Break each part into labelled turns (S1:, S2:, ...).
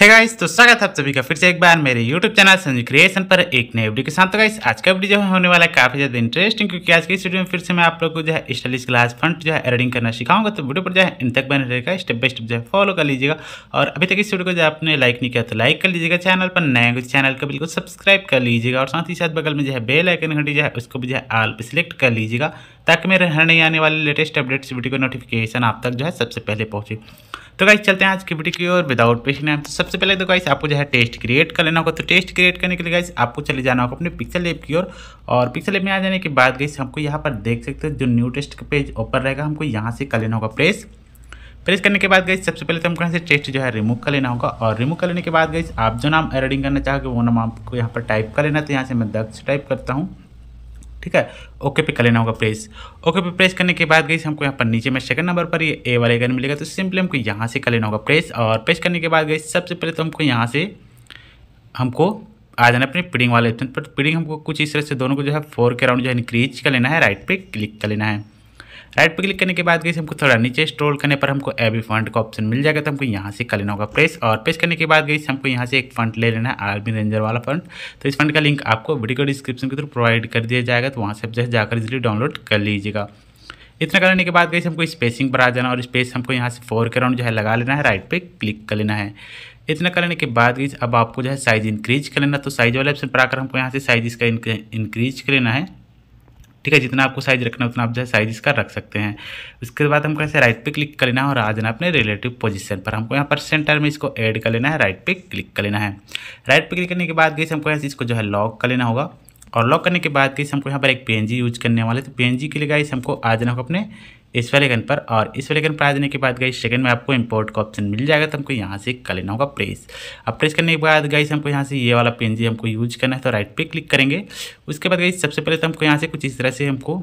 S1: है गाइस तो स्वागत है आप सभी का फिर से एक बार मेरे YouTube चैनल संजू क्रिएशन पर एक नए वीडियो के साथ तो गाइस आज का वीडियो जो है होने वाला है काफी ज्यादा इंटरेस्टिंग क्योंकि आज की इस वीडियो में फिर से मैं आप लोग को जो है स्टाइलिश ग्लास फ्रंट जो है एडिटिंग करना सिखाऊंगा तो वीडियो पर जो है इन तक बने रहेगा स्टेप बाय स्टेप जो है फॉलो कर लीजिएगा और अभी तक इस वीडियो को जो आपने लाइक नहीं किया तो लाइक कर लीजिएगा चैनल पर नया कुछ चैनल को बिल्कुल सब्सक्राइब कर लीजिएगा और साथ ही साथ बगल में जो है बेल आइकन घंटी जो है उसको भी जो है आल पर सिलेक्ट कर लीजिएगा ताकि मेरे हर नई आने वाले लेटेस्ट अपडेट्स वीडियो को नोटिफिकेशन आप तक जो है सबसे पहले पहुंचे तो गाइस चलते हैं आज की वीडियो की ओर विदाउट पेश नाम तो सबसे पहले तो गाइस आपको जो है टेस्ट क्रिएट कर लेना होगा तो टेस्ट क्रिएट करने के लिए गाइस आपको चले जाना होगा अपने पिक्सल एप की ओर और पिक्सल एप में आ जाने के बाद गाइस हमको यहाँ पर देख सकते हो जो न्यू टेस्ट का पेज ओपन रहेगा हमको यहाँ से कर लेना होगा प्रेस प्रेस करने के बाद गई सबसे पहले तो हमको यहाँ से टेस्ट जो है रिमूव कर लेना होगा और रिमूव कर लेने के बाद गई आप जो नाम एडिटिंग करना चाहोगे वो नाम आपको यहाँ पर टाइप कर लेना तो यहाँ से मैं दक्ष टाइप करता हूँ ठीक है ओके पे कर लेना होगा प्रेस ओके पे प्रेस करने के बाद गई हमको यहाँ पर नीचे में सेकंड नंबर पर ये ए वाले गन मिलेगा तो सिंपली हमको यहाँ से कर लेना होगा प्रेस और प्रेस करने के बाद गई सबसे पहले तो हमको यहाँ से हमको आ जाना अपने पिडिंग वाले ऑप्शन पर पिडिंग हमको कुछ इस तरह से दोनों को जो है फोर के राउंड जो है इंक्रीज कर लेना है राइट पे क्लिक कर लेना है राइट पर क्लिक करने के बाद गई हमको थोड़ा नीचे स्ट्रोल करने पर हमको बी फंड का ऑप्शन मिल जाएगा तो हमको यहाँ से कर लेना होगा प्रेस और प्रेस करने के बाद गई हमको यहाँ से एक फंड ले लेना है आर्मी रेंजर वाला फंड तो इस फंड का लिंक आपको वीडियो को डिस्क्रिप्शन के थ्रू प्रोवाइड कर दिया जाएगा तो वहाँ से जैसे जाकर इजिली डाउनलोड कर लीजिएगा इतना करने के बाद गई हमको स्पेसिंग पर आ जाना और स्पेस हमको यहाँ से फोर के राउंड जो है लगा लेना है राइट पर क्लिक कर लेना है इतना करने के बाद गई अब आपको जो है साइज़ इंक्रीज कर लेना तो साइज़ वाले ऑप्शन पर आकर हमको यहाँ से साइज़ इसका इंक्रीज कर लेना है ठीक है जितना आपको साइज रखना है उतना आप जो है साइज इसका रख सकते हैं उसके बाद हमको ऐसे राइट पे क्लिक कर लेना है और आ जाना अपने रिलेटिव पोजीशन पर हमको यहाँ पर सेंटर में इसको ऐड कर लेना है राइट पे क्लिक कर लेना है राइट पे क्लिक करने के बाद गई हमको यहाँ इसको जो है लॉक कर लेना होगा और लॉक करने के बाद गई हमको यहाँ पर एक पी यूज करने वाले तो पी के लिए गाइस हमको आ जाना होगा अपने इस वाले गन पर और इस वाले गन प्राइज देने के बाद गई सेकंड में आपको इम्पोर्ट का ऑप्शन मिल जाएगा तो हमको यहाँ से कर लेना होगा प्रेस अब प्रेस करने के बाद गई हमको यहाँ से ये वाला पेन जी हमको यूज करना है तो राइट पे क्लिक करेंगे उसके बाद गई सबसे पहले तो हमको यहाँ से कुछ इस तरह से हमको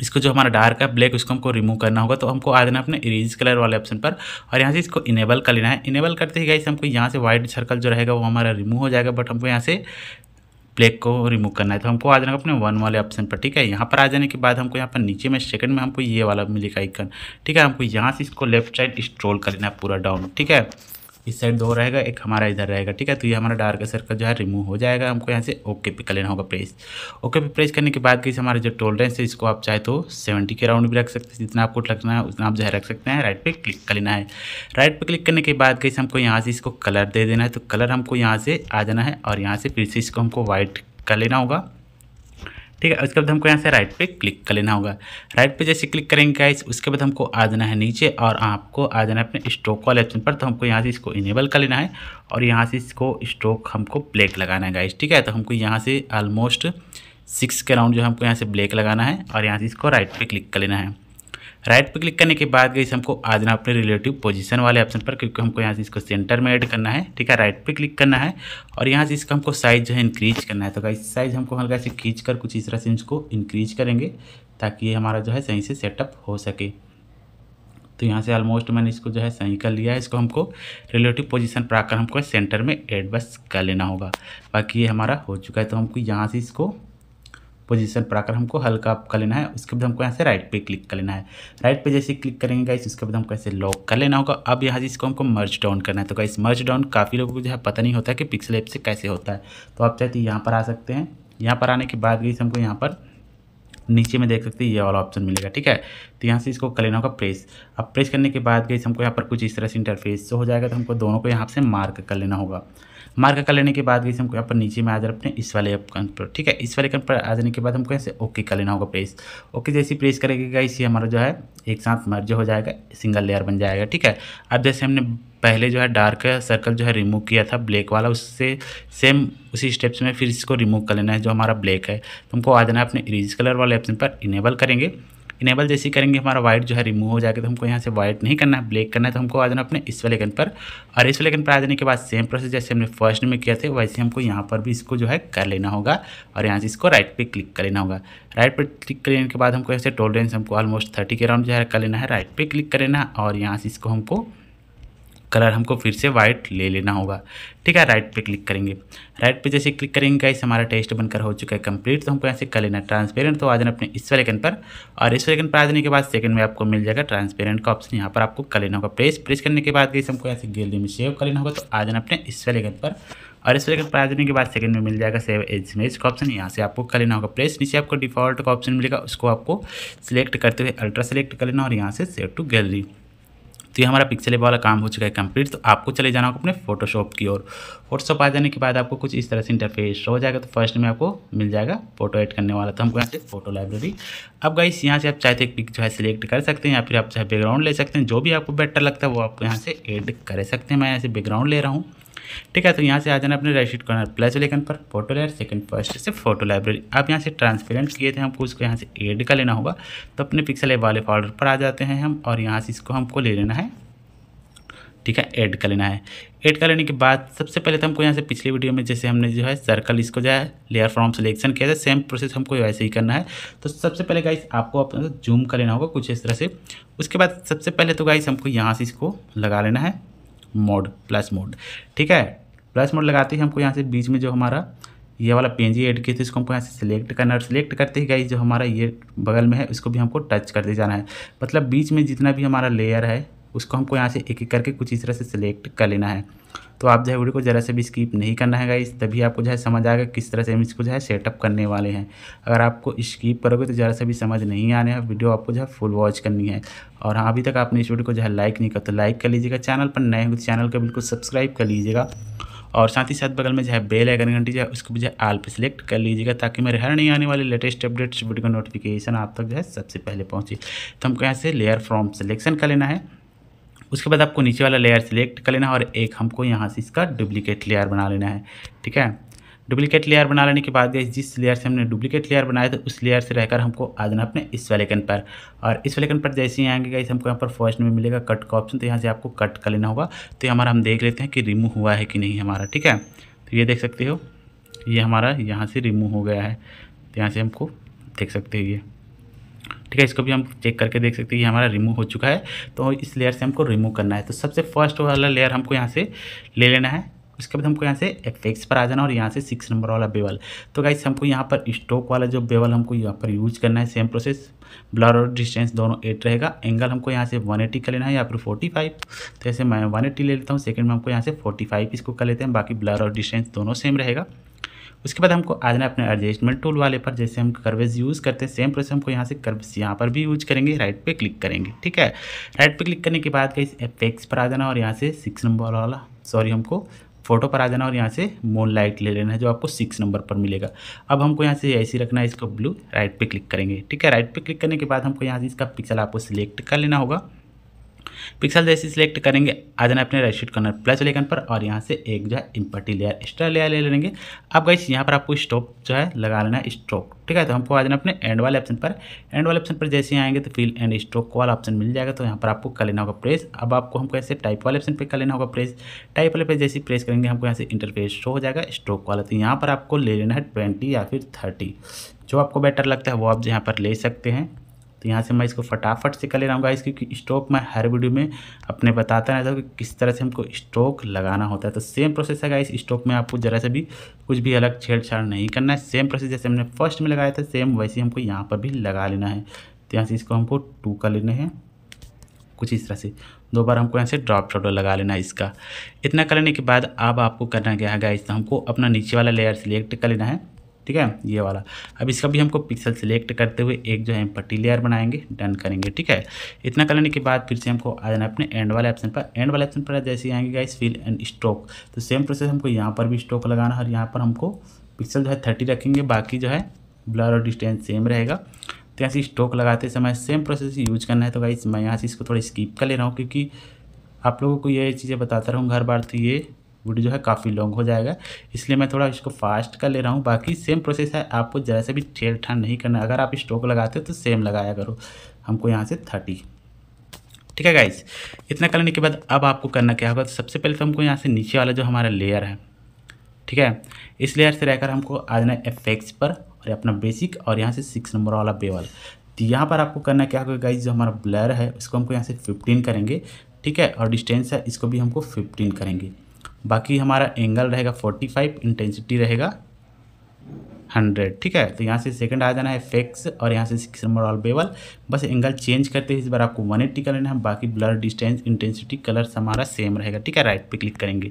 S1: इसको जो हमारा डार्क है ब्लैक उसको हमको रिमूव करना होगा तो हमको आ जाना अपने इरेज कलर वाले ऑप्शन पर और यहाँ से इसको इनेबल कर लेना है इनेबल करते ही गाइस हमको यहाँ से वाइट सर्कल जो रहेगा वो हमारा रिमूव हो जाएगा बट हमको यहाँ से प्लेग को रिमूव करना है तो हमको आ जाना अपने वन वाले ऑप्शन पर ठीक है यहाँ पर आ जाने के बाद हमको यहाँ पर नीचे में सेकंड में हमको ये वाला मिलेगा आइकन ठीक है हमको यहाँ से इसको लेफ्ट साइड स्ट्रोल कर लेना है पूरा डाउन ठीक है इस साइड दो रहेगा एक हमारा इधर रहेगा ठीक है तो ये हमारा डार्क सर्कल जो है रिमूव हो जाएगा हमको यहाँ से ओके पे कर लेना होगा प्रेस ओके पे प्रेस करने के बाद कहीं हमारा जो टोलरेंस है इसको आप चाहे तो सेवेंटी के राउंड भी रख सकते हैं जितना आपको रखना है उतना आप जो है रख सकते हैं राइट पर क्लिक कर लेना है राइट पर क्लिक करने के बाद कहीं हमको यहाँ से इसको कलर दे देना है तो कलर हमको यहाँ से आ जाना है और यहाँ से फिर से इसको हमको वाइट कर लेना होगा ठीक है उसके बाद हमको यहाँ से राइट पे क्लिक कर लेना होगा राइट पे जैसे क्लिक करेंगे गाइस उसके बाद हमको आ जाना है नीचे और आपको आ जाना है अपने स्ट्रोक वाले ऑप्शन पर तो हमको यहाँ से इसको इनेबल कर लेना है और यहाँ से इसको स्ट्रोक हमको ब्लैक लगाना है गाइस ठीक है तो हमको यहाँ से ऑलमोस्ट सिक्स के राउंड जो हमको यहाँ से ब्लैक लगाना है और यहाँ से इसको राइट पर क्लिक कर लेना है राइट पर क्लिक करने के बाद गई हमको आ जाना अपने रिलेटिव पोजीशन वाले ऑप्शन पर क्योंकि हमको यहाँ से इसको सेंटर में ऐड करना है ठीक है राइट पर क्लिक करना है और यहाँ से इसका हमको साइज़ जो है इंक्रीज करना है तो इस साइज़ हमको हल्का से खींच कर कुछ इस तरह से इसको इंक्रीज करेंगे ताकि ये हमारा जो है सही से सेटअप हो सके तो यहाँ से ऑलमोस्ट मैंने इसको जो है सही कर लिया है इसको हमको रिलेटिव पोजीशन पर आकर हमको सेंटर में एडबस कर लेना होगा बाकी ये हमारा हो चुका है तो हमको यहाँ से इसको पोजीशन पर आकर हमको हल्का अप कर लेना है उसके बाद हमको यहाँ से राइट पे क्लिक कर लेना है राइट पे जैसे क्लिक करेंगे गाइस उसके बाद हमको ऐसे लॉक कर लेना होगा अब यहाँ से इसको हमको मर्ज डाउन करना है तो गाइस मर्ज डाउन काफ़ी लोगों को जो है पता नहीं होता है कि पिक्सल ऐप से कैसे होता है तो आप चाहते तो यहाँ पर आ सकते हैं यहाँ पर आने के बाद गई हमको यहाँ पर नीचे में देख सकते हैं ये वाला ऑप्शन मिलेगा ठीक है तो यहाँ से इसको कर लेना होगा प्रेस अब प्रेस करने के बाद गई हमको यहाँ पर कुछ इस तरह से इंटरफेस हो जाएगा तो हमको दोनों को यहाँ से मार्क कर लेना होगा मार्क कर लेने के बाद भी हमको यहाँ पर नीचे में आ जाए अपने इस वाले अकाउंट पर ठीक है इस वाले अकाउंट पर आ जाने के बाद हमको यहाँ से ओके कर लेना होगा प्रेस ओके जैसे प्रेस गाइस इसी हमारा जो है एक साथ मर्ज हो जाएगा सिंगल लेयर बन जाएगा ठीक है अब जैसे हमने पहले जो है डार्क सर्कल जो है रिमूव किया था ब्लैक वाला उससे सेम उसी स्टेप्स में फिर इसको रिमूव कर लेना है जो हमारा ब्लैक है तो हमको आ जाना है अपने इरेज कलर वाले ऑप्शन पर इनेबल करेंगे इनेबल जैसे करेंगे हमारा वाइट जो है रिमूव हो जाएगा तो हमको यहाँ से वाइट नहीं करना है ब्लैक करना है तो हमको आ जाना अपने इस वाले गन पर और इस वाले गन पर आ जाने के बाद सेम प्रोसेस जैसे हमने फर्स्ट में किया थे वैसे हमको यहाँ पर भी इसको जो है कर लेना होगा और यहाँ से इसको राइट पर क्लिक कर लेना होगा राइट पर क्लिक कर लेने के बाद हमको यहाँ से रेंज हमको ऑलमोस्ट थर्टी के अराउंड जो है कर लेना है राइट पर क्लिक कर लेना और यहाँ से इसको हमको कलर हमको फिर से वाइट ले लेना होगा ठीक है राइट पे क्लिक करेंगे राइट पे जैसे क्लिक करेंगे गाइस हमारा टेस्ट बनकर हो चुका है कंप्लीट तो हमको यहाँ से कर लेना ट्रांसपेरेंट तो आ जाना अपने इस वाले पर और इस वाले पर आ जाने के बाद सेकंड में आपको मिल जाएगा ट्रांसपेरेंट का ऑप्शन यहाँ पर आपको कर लेना होगा प्रेस प्रेस करने के बाद गाइस हमको यहाँ से गैलरी में सेव कर लेना होगा तो आ जाना अपने इस वाले पर और इस वाले पर आ जाने के बाद सेकंड में मिल जाएगा सेव एज इमेज का ऑप्शन यहाँ से आपको कर लेना होगा प्रेस नीचे आपको डिफॉल्ट का ऑप्शन मिलेगा उसको आपको सिलेक्ट करते हुए अल्ट्रा सेलेक्ट कर लेना और यहाँ से सेव टू गैलरी तो ये हमारा पिक्सल वाला काम हो चुका है कंप्लीट तो आपको चले जाना होगा अपने फोटोशॉप की ओर फोटोशॉप आ जाने के बाद आपको कुछ इस तरह से इंटरफेस हो जाएगा तो फर्स्ट में आपको मिल जाएगा फोटो एड करने वाला तो हमको यहाँ से फोटो लाइब्रेरी अब गाइस यहाँ से आप चाहे तो एक पिक जो है सिलेक्ट कर सकते हैं या फिर आप चाहे बैकग्राउंड ले सकते हैं जो भी आपको बेटर लगता है वो आप यहाँ से एड कर सकते हैं मैं यहाँ से बैकग्राउंड ले रहा हूँ ठीक है तो यहाँ से आ जाना अपने राइट कॉर्नर प्लस लेकिन पर फोटो लेयर सेकंड फर्स्ट से फोटो लाइब्रेरी आप यहाँ से ट्रांसपेरेंट किए थे हमको उसको यहाँ से एड का लेना होगा तो अपने पिक्सल वाले फॉर्डर पर आ जाते हैं हम और यहाँ से इसको हमको ले लेना है ठीक है एड कर लेना है एड कर लेने के बाद सबसे पहले तो हमको यहाँ से पिछली वीडियो में जैसे हमने जो है सर्कल इसको जो है लेयर फॉर्म सिलेक्शन किया था सेम प्रोसेस हमको वैसे ही करना है तो सबसे पहले गाइस आपको अपना जूम कर लेना होगा कुछ इस तरह से उसके बाद सबसे पहले तो गाइस हमको यहाँ से इसको लगा लेना है मोड प्लस मोड ठीक है प्लस मोड लगाते ही हमको यहाँ से बीच में जो हमारा ये वाला पेंजी एड किए थे इसको हमको यहाँ से सिलेक्ट करना है और सिलेक्ट करते ही गाइज जो हमारा ये बगल में है इसको भी हमको टच करते जाना है मतलब बीच में जितना भी हमारा लेयर है उसको हमको यहाँ से एक एक करके कुछ इस तरह से सिलेक्ट कर लेना है तो आप जो है वीडियो को ज़रा से भी स्किप नहीं करना है गाइस तभी आपको जो है समझ आएगा किस तरह से हम इसको जो है सेटअप करने वाले हैं अगर आपको स्किप करोगे तो ज़रा से भी समझ नहीं आने है वीडियो आपको जो है फुल वॉच करनी है और हाँ अभी तक आपने इस वीडियो को जो है लाइक नहीं किया तो लाइक कर लीजिएगा चैनल पर नए हो तो चैनल को बिल्कुल सब्सक्राइब कर लीजिएगा और साथ ही साथ बगल में जो है बेल आइकन घंटी जो है उसको भी जो है आल पर सिलेक्ट कर लीजिएगा ताकि मेरे हर नहीं आने वाले लेटेस्ट अपडेट्स वीडियो का नोटिफिकेशन आप तक जो है सबसे पहले पहुंचे तो हमको यहाँ से लेयर फ्रॉम सिलेक्शन कर लेना है उसके बाद आपको नीचे वाला लेयर सेलेक्ट कर लेना है और एक हमको यहाँ से इसका डुप्लीकेट लेयर बना लेना है ठीक है डुप्लीकेट लेयर बना लेने के बाद गए जिस लेयर से हमने डुप्लीकेट लेयर बनाया था उस लेयर से रहकर हमको आ जाना अपने इस वालेकन पर और इस वेलेकन पर जैसे ही आएंगे गए हमको यहाँ पर फर्स्ट में मिलेगा कट का ऑप्शन तो यहाँ से आपको कट कर लेना होगा तो ये हमारा हम देख लेते हैं कि रिमूव हुआ है कि नहीं हमारा ठीक है तो ये देख सकते हो ये हमारा यहाँ से रिमूव हो गया है तो यहाँ से हमको देख सकते हो ये ठीक है इसको भी हम चेक करके देख सकते हैं ये हमारा रिमूव हो चुका है तो इस लेयर से हमको रिमूव करना है तो सबसे फर्स्ट वाला लेयर हमको यहाँ से ले लेना है उसके बाद हमको यहाँ से एफेक्स पर आ जाना और यहाँ से सिक्स नंबर वाला बेवल तो गाइस हमको यहाँ पर स्टोक वाला जो बेवल हमको यहाँ पर यूज करना है सेम प्रोसेस ब्लर और डिस्टेंस दोनों एट रहेगा एंगल हमको यहाँ से 180 का लेना है या फिर 45 तो ऐसे मैं 180 ले लेता हूँ सेकंड में हमको यहाँ से 45 इसको कर लेते हैं बाकी ब्लर और डिस्टेंस दोनों सेम रहेगा उसके बाद हमको आ जाना अपने एडजस्टमेंट टूल वाले पर जैसे हम कर्वेज यूज़ करते हैं सेम प्रोसेस हमको यहाँ से कर्व्स यहाँ पर भी यूज करेंगे राइट पे क्लिक करेंगे ठीक है राइट पे क्लिक करने के बाद कहीं एफेक्स पर आ जाना और यहाँ से सिक्स नंबर वाला सॉरी हमको फोटो पर आ जाना और यहाँ से मोन लाइट ले लेना है जो आपको सिक्स नंबर पर मिलेगा अब हमको यहाँ से ऐसी रखना है इसको ब्लू राइट पे क्लिक करेंगे ठीक है राइट पे क्लिक करने के बाद हमको यहाँ से इसका पिक्सल आपको सिलेक्ट कर लेना होगा पिक्सल जैसे सिलेक्ट करेंगे आ जाना अपने राइट कॉर्नर प्लस लेखन पर और यहाँ से एक जो है इम्पर्टी लेयर एक्स्ट्रा लेयर ले लेंगे अब गई यहाँ पर आपको स्टॉप जो है लगा लेना है स्ट्रोक ठीक है तो हमको आ जाना अपने एंड वाले ऑप्शन पर एंड वाले ऑप्शन पर जैसे ही आएंगे तो फिल एंड स्ट्रोक वाला ऑप्शन मिल जाएगा तो यहाँ पर आपको कर लेना होगा प्रेस अब आपको हम कैसे टाइप वाले ऑप्शन पर कर लेना होगा प्रेस टाइप वाले पर जैसे प्रेस करेंगे हमको यहाँ से इंटरफेस शो हो जाएगा स्ट्रोक वाला तो यहाँ पर आपको ले लेना है ट्वेंटी या फिर थर्टी जो आपको बेटर लगता है वो आप यहाँ पर ले सकते हैं तो यहाँ से मैं इसको फटाफट से कर ले रहा हूँ क्योंकि स्ट्रोक मैं हर वीडियो में अपने बताता रहता हूँ कि किस तरह से हमको स्ट्रोक लगाना होता है तो सेम प्रोसेस है इस स्ट्रोक में आपको ज़रा से भी कुछ भी अलग छेड़छाड़ नहीं करना है सेम प्रोसेस जैसे हमने फर्स्ट में लगाया था सेम वैसे हमको यहाँ पर भी लगा लेना है तो यहाँ से इसको हमको टू कर लेना है कुछ इस तरह से दो बार हमको यहाँ से ड्रॉप शॉडो लगा लेना है इसका इतना करने के बाद अब आपको करना क्या है गाइस तो हमको अपना नीचे वाला लेयर सेलेक्ट कर लेना है ठीक है ये वाला अब इसका भी हमको पिक्सल सिलेक्ट करते हुए एक जो है पट्टी लेयर बनाएंगे डन करेंगे ठीक है इतना करने के बाद फिर से हमको आ जाना अपने एंड वाले ऑप्शन पर एंड वाले ऑप्शन पर जैसे आएंगे गाइस फिल एंड स्ट्रोक तो सेम प्रोसेस हमको यहाँ पर भी स्ट्रोक लगाना है और यहाँ पर हमको पिक्सल जो है थर्टी रखेंगे बाकी जो है ब्लर और डिस्टेंस सेम रहेगा तो यहाँ से स्ट्रोक लगाते समय सेम प्रोसेस यूज करना है तो गाइस मैं यहाँ से इसको थोड़ा स्कीप कर ले रहा हूँ क्योंकि आप लोगों को ये चीज़ें बताता रहूँ घर बार तो ये वीडियो जो है काफ़ी लॉन्ग हो जाएगा इसलिए मैं थोड़ा इसको फास्ट कर ले रहा हूँ बाकी सेम प्रोसेस है आपको ज़रा से भी ठेल ठान नहीं करना अगर आप स्टॉक लगाते हो तो सेम लगाया करो हमको यहाँ से थर्टी ठीक है गाइस इतना करने के बाद अब आपको करना क्या होगा तो सबसे पहले तो हमको यहाँ से नीचे वाला जो हमारा लेयर है ठीक है इस लेयर से रहकर हमको आ जाना एफेक्ट्स पर और अपना बेसिक और यहाँ से सिक्स नंबर वाला बेवल तो यहाँ पर आपको करना क्या होगा गाइज जो हमारा ब्लर है उसको हमको यहाँ से फिफ्टीन करेंगे ठीक है और डिस्टेंस है इसको भी हमको फिफ्टीन करेंगे बाकी हमारा एंगल रहेगा फोर्टी फाइव इंटेंसिटी रहेगा हंड्रेड ठीक है तो यहाँ से सेकंड आ जाना है फेक्स और यहाँ से सिक्स नंबर ऑल बेवल बस एंगल चेंज करते हैं इस बार आपको वन एट्टी का लेना है बाकी ब्लर डिस्टेंस इंटेंसिटी कलर हमारा सेम रहेगा ठीक है राइट पे क्लिक करेंगे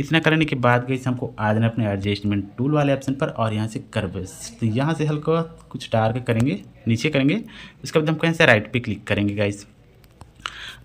S1: इतना करने के बाद गई हमको आ जाना अपने एडजस्टमेंट टूल वाले ऑप्शन पर और यहाँ से कर्वस तो यहाँ से हल्का कुछ डार्क करेंगे नीचे करेंगे उसके बाद हम यहाँ से राइट पे क्लिक करेंगे गाइज़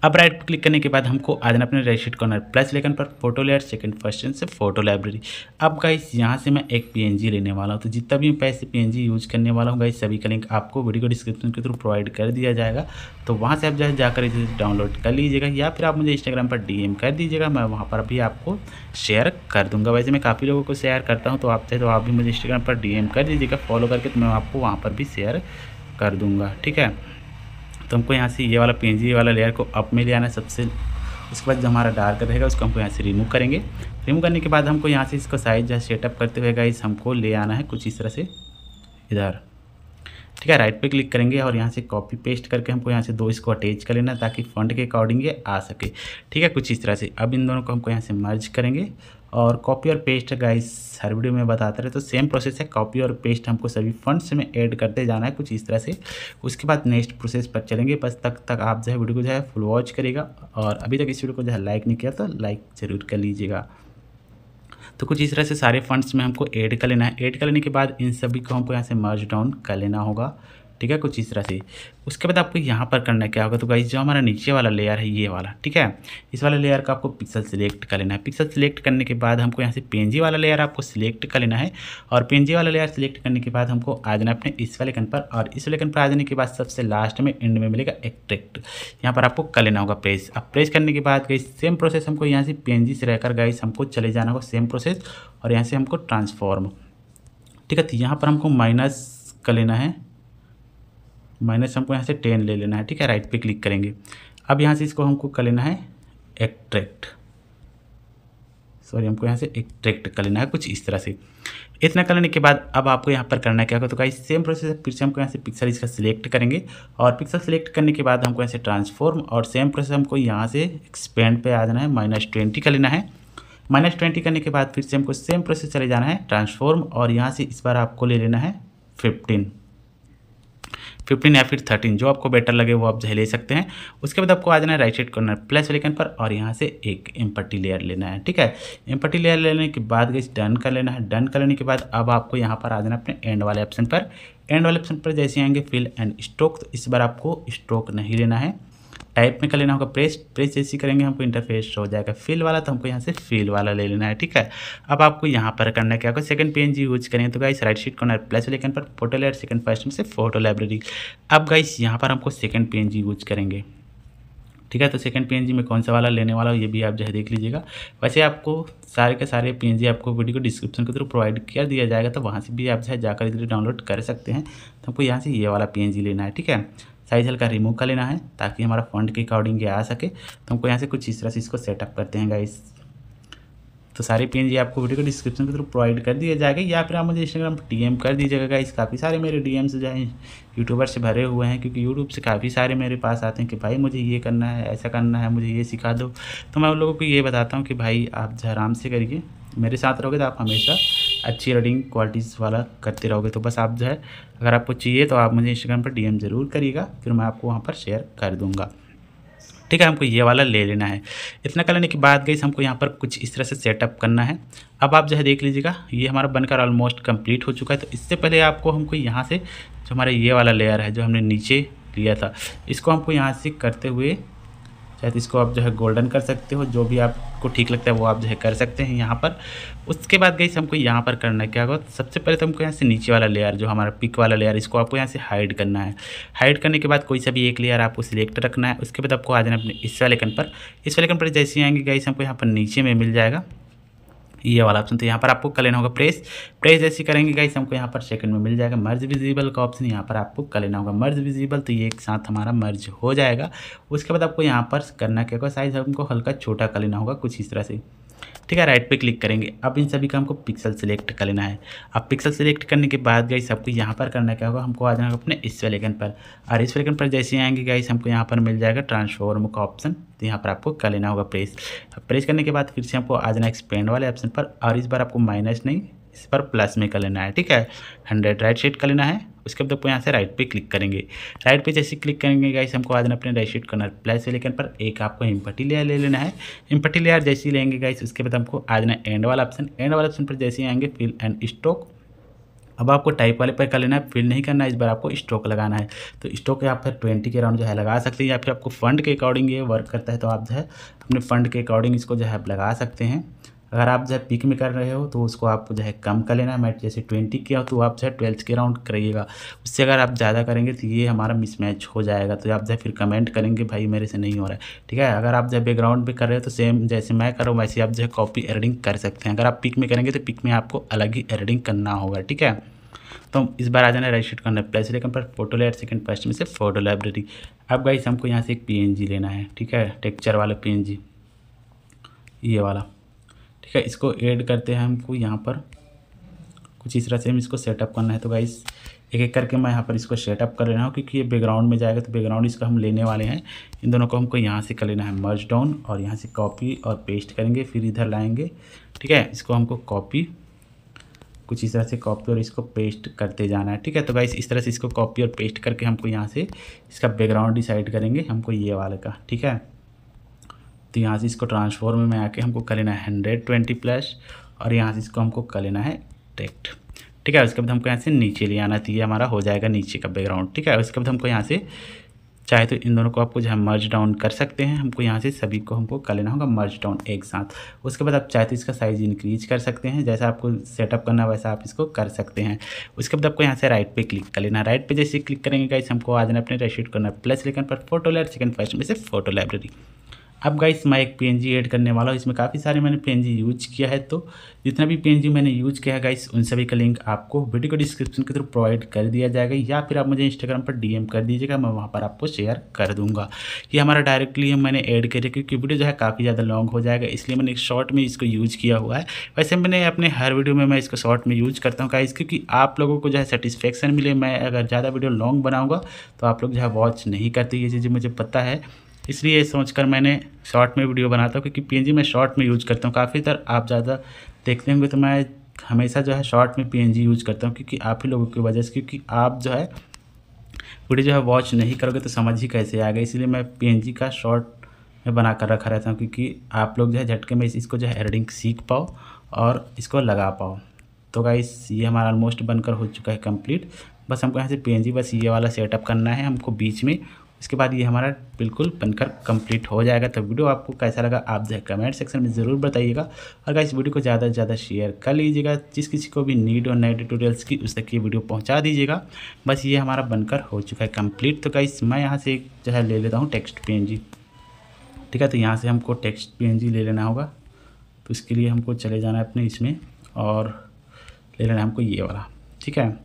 S1: अब राइट पर क्लिक करने के बाद हमको आ जाना अपने राइट सीट कॉर्नर प्लस लेकिन पर फोटो लेयर सेकंड फर्स्ट से फोटो लाइब्रेरी अब गाइस यहाँ से मैं एक पीएनजी लेने वाला हूँ तो जितना भी मैं पैसे पीएनजी यूज करने वाला हूँ गाइस सभी का लिंक आपको वीडियो को डिस्क्रिप्शन के थ्रू प्रोवाइड कर दिया जाएगा तो वहाँ से आप जाए जाकर इसे डाउनलोड कर लीजिएगा या फिर आप मुझे इंस्टाग्राम पर डी कर दीजिएगा मैं वहाँ पर भी आपको शेयर कर दूँगा वैसे मैं काफ़ी लोगों को शेयर करता हूँ तो आप चाहे तो आप भी मुझे इंस्टाग्राम पर डी कर दीजिएगा फॉलो करके तो मैं आपको वहाँ पर भी शेयर कर दूँगा ठीक है तो हमको यहाँ से ये वाला पी वाला लेयर को अप में ले आना है सबसे उसके बाद जो हमारा डार्क रहेगा उसको हमको यहाँ से रिमूव करेंगे रिमूव करने के बाद हमको यहाँ से इसको साइज़ जो सेटअप करते हुए गाइस हमको ले आना है कुछ इस तरह से इधर ठीक है राइट पे क्लिक करेंगे और यहाँ से कॉपी पेस्ट करके हमको यहाँ से दो इसको अटैच कर लेना ताकि फंड के अकॉर्डिंग ये आ सके ठीक है कुछ इस तरह से अब इन दोनों को हमको यहाँ से मर्ज करेंगे और कॉपी और पेस्ट गाइस हर वीडियो में बताते रहे तो सेम प्रोसेस है कॉपी और पेस्ट हमको सभी फंड्स में ऐड करते जाना है कुछ इस तरह से उसके बाद नेक्स्ट प्रोसेस पर चलेंगे बस तक तक आप जो है वीडियो को जो है फुल वॉच करेगा और अभी तक इस वीडियो को जो है लाइक नहीं किया तो लाइक ज़रूर कर लीजिएगा तो कुछ इस तरह से सारे फंड्स में हमको ऐड कर लेना है ऐड कर लेने के बाद इन सभी को हमको यहाँ से मर्ज डाउन कर लेना होगा ठीक है कुछ इस तरह से उसके बाद आपको यहाँ पर करना क्या होगा तो गाइज जो हमारा नीचे वाला लेयर है ये वाला ठीक है इस वाला लेयर का आपको पिक्सल सिलेक्ट कर लेना है पिक्सल सिलेक्ट करने के बाद हमको यहाँ से पेंजी वाला लेयर आपको सिलेक्ट कर लेना है और पेंजी वाला लेयर सिलेक्ट करने के बाद हमको आ जाना अपने इस वाले कन पर और इस वाले कन पर आ जाने के बाद सबसे लास्ट में एंड में मिलेगा एक्ट्रेक्ट यहाँ पर आपको कर लेना होगा प्रेस अब प्रेस करने के बाद गई सेम प्रोसेस हमको यहाँ से पेंजी से रहकर गाइज हमको चले जाना होगा सेम प्रोसेस और यहाँ से हमको ट्रांसफॉर्म ठीक है तो यहाँ पर हमको माइनस कर लेना है माइनस हमको यहाँ से टेन ले लेना है ठीक है राइट पे क्लिक करेंगे अब यहाँ से इसको हमको कर लेना है एक्ट्रैक्ट सॉरी हमको यहाँ से एक्ट्रैक्ट कर लेना है कुछ इस तरह से इतना कर लेने के बाद अब आपको यहाँ पर करना क्या होगा तो गाइस सेम प्रोसेस है फिर से हमको यहाँ से पिक्सल इसका सिलेक्ट करेंगे और पिक्सल सिलेक्ट करने के बाद हमको यहाँ से ट्रांसफॉर्म और सेम प्रोसेस हमको यहाँ से एक्सपेंड पे आ जाना है माइनस ट्वेंटी कर लेना है माइनस ट्वेंटी करने के बाद फिर से हमको सेम प्रोसेस चले जाना है ट्रांसफॉर्म और यहाँ से इस बार आपको ले लेना है फिफ्टीन फिफ्टीन या फिर थर्टीन जो आपको बेटर लगे वो आप ले सकते हैं उसके बाद आपको आ जाना है राइट साइड कॉर्नर प्लस लेकिन पर और यहाँ से एक एम्पटी लेयर लेना है ठीक है एम्पटी लेयर लेने के बाद गई डन कर लेना है डन कर लेने के बाद अब आपको यहाँ पर आ जाना अपने एंड वाले ऑप्शन पर एंड वाले ऑप्शन पर जैसे आएंगे फिल एंड स्ट्रोक तो इस बार आपको स्ट्रोक नहीं लेना है टाइप में कर लेना होगा प्रेस प्रेस जैसे करेंगे हमको इंटरफेस हो जाएगा फिल वाला तो हमको यहाँ से फिल वाला ले लेना है ठीक है अब आपको यहाँ पर करना है क्या होगा सेकंड एन जी यूज करेंगे तो guys right side corner plus लेकिन पर फोटो लेट सेकंड फर्स्ट में से फोटो लाइब्रेरी अब गाइस यहाँ पर हमको सेकंड पेन जी यूज करेंगे ठीक है तो सेकंड जी में कौन सा वाला लेने वाला हो ये भी आप जो है देख लीजिएगा वैसे आपको सारे के सारे जी आपको वीडियो को डिस्क्रिप्शन के थ्रू प्रोवाइड कर दिया जाएगा तो वहाँ से भी आप जो है जाकर इधर डाउनलोड कर सकते हैं तो हमको यहाँ से ये वाला जी लेना है ठीक है साइज हल्का रिमूव कर लेना है ताकि हमारा फंड के अकॉर्डिंग ये आ सके तो हमको यहाँ से कुछ इस तरह से इसको सेटअप करते हैं गाइस तो सारे पेन ये आपको वीडियो को डिस्क्रिप्शन के थ्रू प्रोवाइड कर दिया जाएगा या फिर आप मुझे इंस्टाग्राम पर एम कर दीजिएगा गाइस काफ़ी सारे मेरे डी से जो है यूट्यूबर से भरे हुए हैं क्योंकि यूट्यूब से काफ़ी सारे मेरे पास आते हैं कि भाई मुझे ये करना है ऐसा करना है मुझे ये सिखा दो तो मैं उन लोगों को ये बताता हूँ कि भाई आप आराम से करिए मेरे साथ रहोगे तो आप हमेशा अच्छी रनिंग क्वालिटीज़ वाला करते रहोगे तो बस आप जो है अगर आपको चाहिए तो आप मुझे इंस्टाग्राम पर डीएम ज़रूर करिएगा फिर मैं आपको वहाँ पर शेयर कर दूँगा ठीक है हमको ये वाला ले लेना है इतना कर लेने के बाद गई हमको यहाँ पर कुछ इस तरह से सेटअप करना है अब आप जो है देख लीजिएगा ये हमारा बनकर ऑलमोस्ट कंप्लीट हो चुका है तो इससे पहले आपको हमको यहाँ से जो हमारा ये वाला लेयर है जो हमने नीचे लिया था इसको हमको यहाँ से करते हुए तो इसको आप जो है गोल्डन कर सकते हो जो भी आपको ठीक लगता है वो आप जो है कर सकते हैं यहाँ पर उसके बाद गई हमको यहाँ पर करना क्या होगा सबसे पहले तो हमको यहाँ से नीचे वाला लेयर जो हमारा पिक वाला लेयर इसको आपको यहाँ से हाइड करना है हाइड करने के बाद कोई सा भी एक लेयर आपको सिलेक्ट रखना है उसके बाद आपको आ जाना अपने इस वाले कन पर इस वाले कन पर जैसे आएंगे गई हमको यहाँ पर नीचे में मिल जाएगा ये वाला ऑप्शन तो यहाँ पर आपको कर लेना होगा प्रेस प्रेस जैसे करेंगे गाइस हमको यहाँ पर सेकंड में मिल जाएगा मर्ज विजिबल का ऑप्शन यहाँ पर आपको कर लेना होगा मर्ज विजिबल तो ये एक साथ हमारा मर्ज हो जाएगा उसके बाद आपको यहाँ पर करना क्या होगा साइज हमको हल्का छोटा कर लेना होगा कुछ इस तरह से ठीक है राइट पे क्लिक करेंगे अब इन सभी का हमको पिक्सल सेलेक्ट कर लेना है अब पिक्सल सेलेक्ट करने के बाद गई सबको यहाँ पर करना क्या होगा हमको आ जाना अपने इस वेलेगन पर और इस वेलेगन पर जैसे आएंगे गाइस हमको यहाँ पर मिल जाएगा ट्रांसफॉर्म का ऑप्शन तो यहाँ पर आपको कर लेना होगा प्रेस प्रेस करने के बाद फिर से हमको आ जाना एक्सपेंड वाले ऑप्शन पर और इस बार आपको माइनस नहीं इस पर प्लस में कर लेना है ठीक है हंड्रेड राइट शीट कर लेना है उसके बाद आपको यहाँ से राइट पे क्लिक करेंगे राइट पे जैसे क्लिक करेंगे गाइस हमको आ अपने राइट शीट कॉर्नर प्लस से लेकर पर एक आपको इम्पटी लेयर ले लेना है इम्पटी लेयर जैसे लेंगे गाइस उसके बाद हमको आ एंड वाला ऑप्शन एंड वाला ऑप्शन पर जैसे आएंगे फिल एंड स्टॉक अब आपको टाइप वाले पर कर लेना है फिल नहीं करना है इस बार आपको स्टॉक लगाना है तो स्ट्रोक आप फिर ट्वेंटी के राउंड जो है लगा सकते हैं या फिर आपको फंड के अकॉर्डिंग ये वर्क करता है तो आप जो है अपने फंड के अकॉर्डिंग इसको जो है आप लगा सकते हैं अगर आप जो है पिक में कर रहे हो तो उसको आप जो है कम कर लेना मैं जैसे ट्वेंटी के हो तो आप जो है ट्वेल्थ के राउंड करिएगा उससे अगर आप ज़्यादा करेंगे तो ये हमारा मिसमैच हो जाएगा तो आप जो है फिर कमेंट करेंगे भाई मेरे से नहीं हो रहा है ठीक है अगर आप जो बैकग्राउंड पे कर रहे हो तो सेम जैसे मैं कर रहा वैसे आप जो है कॉपी एडिटिंग कर सकते हैं अगर आप पिक में करेंगे तो पिक में आपको अलग ही एडिटिंग करना होगा ठीक है तो हम इस बार आ जाना रजिस्ट्रेट करना है प्लस लेकिन पर फोटो लेयर सेकंड फर्स्ट में से फोटो लाइब्रेरी अब गाइस हमको यहाँ से एक पीएनजी लेना है ठीक है टेक्चर वाला पीएनजी ये वाला ठीक है इसको ऐड करते हैं हमको यहाँ पर कुछ इस तरह से हम इसको सेटअप करना है तो गाइस एक एक करके मैं यहाँ पर इसको सेटअप कर रहा हूँ क्योंकि ये बैकग्राउंड में जाएगा तो बैकग्राउंड इसका हम लेने वाले हैं इन दोनों को हमको यहाँ से कर लेना है मर्ज डाउन और यहाँ से कॉपी और पेस्ट करेंगे फिर इधर लाएंगे ठीक है इसको हमको कॉपी कुछ इस तरह से कॉपी और इसको पेस्ट करते जाना है ठीक है तो गाइस इस तरह से इसको कॉपी और पेस्ट करके हमको यहाँ से इसका बैकग्राउंड डिसाइड करेंगे हमको ये वाले का ठीक है तो यहाँ से इसको ट्रांसफॉर्म में आके हमको कर लेना है हंड्रेड ट्वेंटी प्लस और यहाँ से इसको हमको कर लेना है टेक्ट ठीक है उसके बाद हमको यहाँ से नीचे ले आना चाहिए तो हमारा हो जाएगा नीचे का बैकग्राउंड ठीक है उसके बाद हमको यहाँ से चाहे तो इन दोनों को आपको जो है मर्ज डाउन कर सकते हैं हमको यहाँ से सभी को हमको कर लेना होगा मर्ज डाउन एक साथ उसके बाद आप चाहे तो इसका साइज़ इंक्रीज कर सकते हैं जैसा आपको सेटअप करना है वैसा आप इसको कर सकते हैं उसके बाद आपको यहाँ से राइट पे क्लिक कर लेना राइट पे जैसे क्लिक करेंगे कैसे हमको आ ने अपने रेशीट करना प्लस लेकिन पर फोटो लेकिन सेकंड फर्स्ट में से फोटो लाइब्रेरी अब गाइस मैं एक जी ऐड करने वाला हूँ इसमें काफ़ी सारे मैंने जी यूज किया है तो जितना भी जी मैंने यूज किया है गाइस उन सभी का लिंक आपको वीडियो को डिस्क्रिप्शन के थ्रू प्रोवाइड कर दिया जाएगा या फिर आप मुझे इंस्टाग्राम पर डीएम कर दीजिएगा मैं वहाँ पर आपको शेयर कर दूंगा ये हमारा डायरेक्टली हम मैंने ऐड करिए क्योंकि वीडियो जो है काफ़ी ज़्यादा लॉन्ग हो जाएगा इसलिए मैंने एक शॉर्ट में इसको यूज किया हुआ है वैसे मैंने अपने हर वीडियो में मैं इसको शॉर्ट में यूज करता हूँ गाइस क्योंकि आप लोगों को जो है सेटिस्फेक्शन मिले मैं अगर ज़्यादा वीडियो लॉन्ग बनाऊँगा तो आप लोग जो है वॉच नहीं करते ये चीज़ें मुझे पता है इसलिए सोचकर मैंने शॉर्ट में वीडियो बनाता हूँ क्योंकि पीएनजी मैं शॉर्ट में यूज़ करता हूँ काफ़ी तर आप ज़्यादा देखते होंगे तो मैं हमेशा जो है शॉर्ट में पीएनजी यूज़ करता हूँ क्योंकि आप ही लोगों की वजह से क्योंकि आप जो है वीडियो जो है वॉच नहीं करोगे तो समझ ही कैसे आएगा इसलिए मैं पी का शॉर्ट में बना कर रखा रहता हूँ क्योंकि आप लोग जो है झटके में इसको जो है एडिटिंग सीख पाओ और इसको लगा पाओ तो गाइस ये हमारा ऑलमोस्ट बनकर हो चुका है कंप्लीट बस हमको यहाँ से पीएनजी बस ये वाला सेटअप करना है हमको बीच में इसके बाद ये हमारा बिल्कुल बनकर कंप्लीट हो जाएगा तो वीडियो आपको कैसा लगा आप जो कमेंट सेक्शन में ज़रूर बताइएगा और इस वीडियो को ज़्यादा से ज़्यादा शेयर कर लीजिएगा जिस किसी को भी नीड और नए ट्यूटोरियल्स की उस तक ये वीडियो पहुँचा दीजिएगा बस ये हमारा बनकर हो चुका है कम्प्लीट तो कई मैं यहाँ से जो है ले लेता हूँ टेक्स्ट पी ठीक है तो यहाँ से हमको टेक्स्ट पी ले लेना होगा तो इसके लिए हमको चले जाना है अपने इसमें और ले लेना है हमको ये वाला ठीक है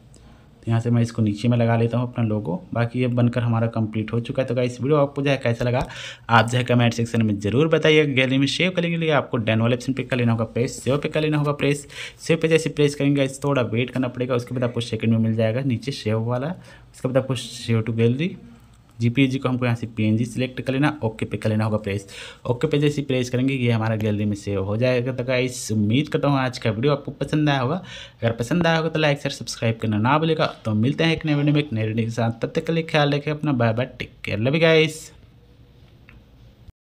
S1: तो यहाँ से मैं इसको नीचे में लगा लेता हूँ अपना लोगो बाकी ये बनकर हमारा कंप्लीट हो चुका है तो इस वीडियो आपको जो है कैसा लगा आप जो है कमेंट सेक्शन में जरूर बताइए गैलरी में सेव करने के लिए आपको डेन वाले ऑप्शन पिक कर लेना होगा प्रेस सेव पे कर लेना होगा प्रेस सेव पे जैसे प्रेस करेंगे थोड़ा वेट करना पड़ेगा उसके बाद आपको सेकंड में मिल जाएगा नीचे सेव वाला उसके बाद आपको सेव टू गैलरी जी को हमको यहाँ से जी सिलेक्ट कर लेना ओके पे कर लेना होगा प्रेस ओके पे जैसे प्रेस करेंगे ये हमारा गैलरी में सेव हो जाएगा तो गाइस उम्मीद करता हूँ आज का वीडियो आपको पसंद आया होगा अगर पसंद आया होगा तो लाइक शेयर सब्सक्राइब करना ना भूलेगा तो मिलते हैं एक नए वीडियो में एक नए वीडियो के साथ तब तक के लिए ख्याल रखें अपना bye bye take care lovely guys